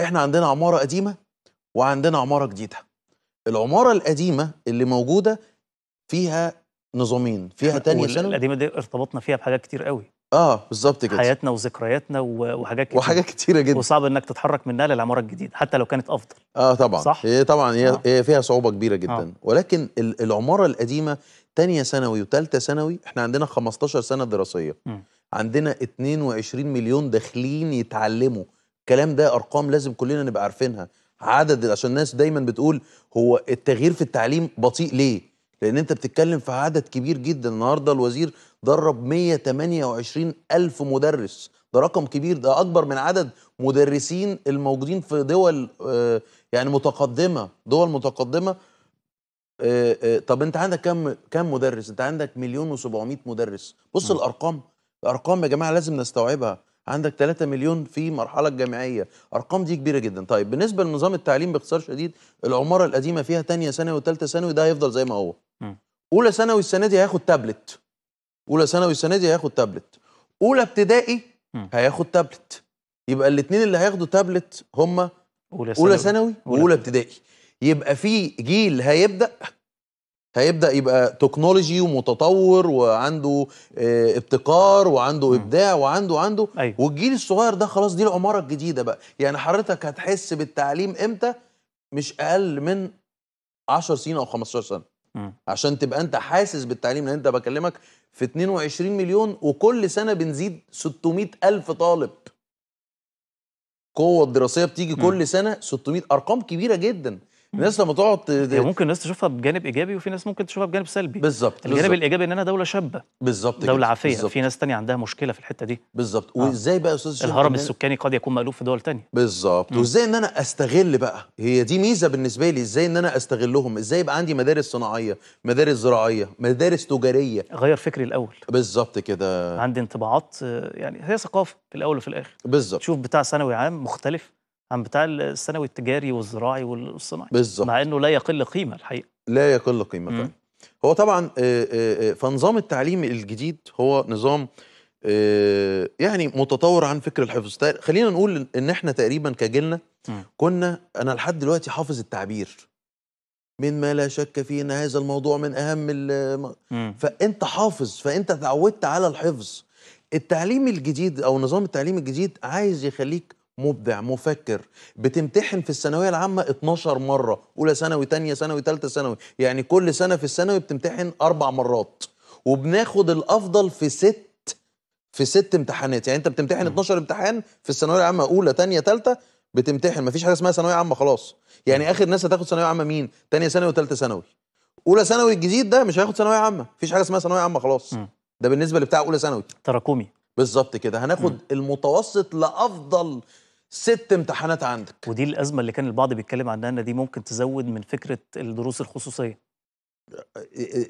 احنا عندنا عماره قديمه وعندنا عماره جديده العماره القديمه اللي موجوده فيها نظامين فيها تانية ثانوي القديمه دي ارتبطنا فيها بحاجات كتير قوي اه بالظبط كده حياتنا وذكرياتنا وحاجات كتير وحاجات كتيره جدا وصعب انك تتحرك منها للعماره الجديده حتى لو كانت افضل اه طبعا صح هي طبعا هي آه. فيها صعوبه كبيره جدا آه. ولكن العماره القديمه تانية ثانوي وثالثه ثانوي احنا عندنا 15 سنه دراسيه م. عندنا 22 مليون داخلين يتعلموا الكلام ده ارقام لازم كلنا نبقى عارفينها عدد عشان الناس دايما بتقول هو التغيير في التعليم بطيء ليه لان انت بتتكلم في عدد كبير جدا النهارده الوزير درب 128 الف مدرس ده رقم كبير ده اكبر من عدد مدرسين الموجودين في دول آه، يعني متقدمه دول متقدمه آه، آه، طب انت عندك كم كم مدرس انت عندك مليون و700 مدرس بص الارقام الارقام يا جماعه لازم نستوعبها عندك 3 مليون في مرحلة الجامعيه ارقام دي كبيره جدا طيب بالنسبه لنظام التعليم باختصار شديد العماره القديمه فيها ثانيه ثانوي وثالثه ثانوي ده هيفضل زي ما هو اولى ثانوي السنه دي هياخد تابلت اولى ثانوي السنه دي هياخد تابلت اولى ابتدائي هياخد تابلت يبقى الاثنين اللي هياخدوا تابلت هم اولى ثانوي واولى ابتدائي يبقى في جيل هيبدا هيبدا يبقى تكنولوجي ومتطور وعنده آه، ابتكار وعنده ابداع وعنده عنده أيوة. والجيل الصغير ده خلاص دي العماره الجديده بقى يعني حضرتك هتحس بالتعليم امتى مش اقل من 10 سنين او 15 سنه م. عشان تبقى انت حاسس بالتعليم لان انت بكلمك في 22 مليون وكل سنه بنزيد 600 الف طالب القوه الدراسيه بتيجي م. كل سنه 600 ارقام كبيره جدا الناس لما تقعد ممكن الناس تشوفها بجانب ايجابي وفي ناس ممكن تشوفها بجانب سلبي بالظبط الجانب بالزبط. الايجابي ان انا دوله شابه بالظبط دوله عافيه بالزبط. في ناس ثانيه عندها مشكله في الحته دي بالظبط آه. وازاي بقى يا استاذ الهرم السكاني قد يكون مألوف في دول ثانيه بالظبط وازاي ان انا استغل بقى هي دي ميزه بالنسبه لي ازاي ان انا استغلهم ازاي يبقى عندي مدارس صناعيه مدارس زراعيه مدارس تجاريه غير فكري الاول بالظبط كده عندي انطباعات آه، يعني هي ثقافه في الاول وفي الاخر بالظبط تشوف بتاع ثانوي عام مختلف عن بتاع الثانوي التجاري والزراعي والصناعي بالظبط مع انه لا يقل قيمه الحقيقه لا يقل قيمه فعلا هو طبعا آه، آه، آه، فنظام التعليم الجديد هو نظام يعني متطور عن فكر الحفظ خلينا نقول ان احنا تقريبا كجيلنا كنا انا لحد دلوقتي حافظ التعبير من ما لا شك فيه ان هذا الموضوع من اهم فانت حافظ فانت تعودت على الحفظ التعليم الجديد او نظام التعليم الجديد عايز يخليك مبدع مفكر بتمتحن في الثانويه العامه 12 مره اولى ثانوي ثانيه ثانوي ثالثه ثانوي يعني كل سنه في الثانوي بتمتحن اربع مرات وبناخد الافضل في ست في ست امتحانات يعني انت بتمتحن 12 امتحان في الثانويه العامه اولى ثانيه ثالثه بتمتحن مفيش حاجه اسمها ثانويه عامه خلاص يعني اخر ناس هتاخد ثانويه عامه مين ثانيه ثانوي وثالثه ثانوي اولى ثانوي الجديد ده مش هياخد ثانويه عامه مفيش حاجه اسمها ثانويه عامه خلاص ده بالنسبه لبتاع اولى ثانوي تراكمي بالظبط كده هناخد المتوسط لافضل ست امتحانات عندك ودي الازمه اللي كان البعض بيتكلم عنها ان دي ممكن تزود من فكره الدروس الخصوصيه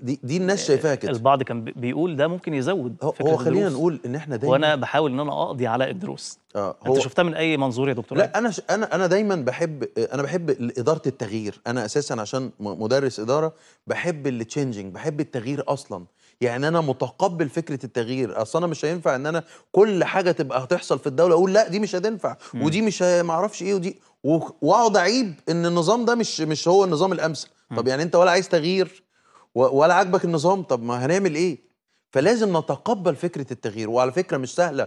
دي دي الناس آه، شايفاها كده البعض كان بيقول ده ممكن يزود هو, هو خلينا نقول ان احنا دايما وانا بحاول ان انا اقضي على الدروس اه انت شفتها من اي منظور يا دكتور لا انا ش... انا انا دايما بحب انا بحب اداره التغيير انا اساسا عشان مدرس اداره بحب التشينجينج بحب التغيير اصلا يعني انا متقبل فكره التغيير اصل انا مش هينفع ان انا كل حاجه تبقى هتحصل في الدوله اقول لا دي مش هتنفع ودي مش معرفش ايه ودي واقعد اعيب ان النظام ده مش مش هو النظام الامثل طب يعني انت ولا عايز تغيير ولا عاجبك النظام طب ما هنعمل ايه فلازم نتقبل فكره التغيير وعلى فكره مش سهله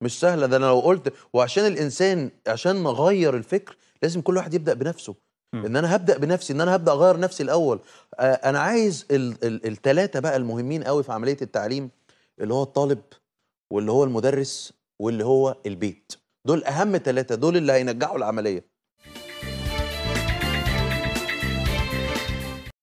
مش سهله ده انا لو قلت وعشان الانسان عشان نغير الفكر لازم كل واحد يبدا بنفسه ان انا هبدا بنفسي ان انا هبدا اغير نفسي الاول آه، انا عايز الثلاثه بقى المهمين قوي في عمليه التعليم اللي هو الطالب واللي هو المدرس واللي هو البيت دول اهم ثلاثه دول اللي هينجحوا العمليه